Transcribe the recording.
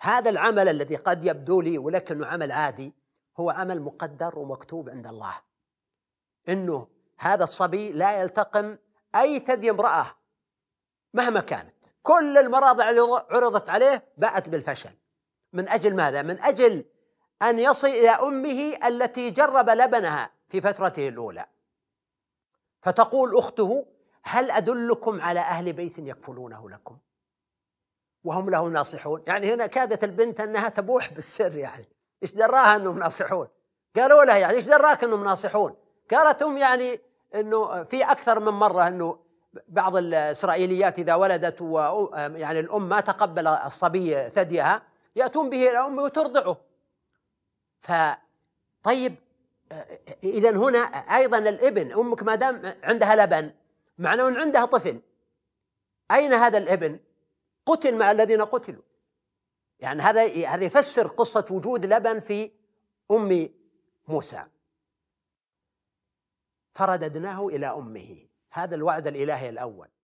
هذا العمل الذي قد يبدو لي ولك انه عمل عادي هو عمل مقدر ومكتوب عند الله انه هذا الصبي لا يلتقم اي ثدي امراه مهما كانت كل المراضع اللي عرضت عليه باءت بالفشل من اجل ماذا من اجل ان يصل الى امه التي جرب لبنها في فترته الاولى فتقول اخته هل ادلكم على اهل بيت يكفلونه لكم وهم له ناصحون يعني هنا كادت البنت أنها تبوح بالسر يعني إيش دراها أنهم ناصحون قالوا لها يعني إيش دراك أنهم ناصحون قالت أم يعني أنه في أكثر من مرة أنه بعض الإسرائيليات إذا ولدت و يعني الأم ما تقبل الصبي ثديها يأتون به إلى أمه وترضعه فطيب إذا هنا أيضا الابن أمك ما دام عندها لبن معناه أن عندها طفل أين هذا الابن؟ قتل مع الذين قتلوا يعني هذا هذا يفسر قصة وجود لبن في أم موسى فرددناه إلى أمه هذا الوعد الإلهي الأول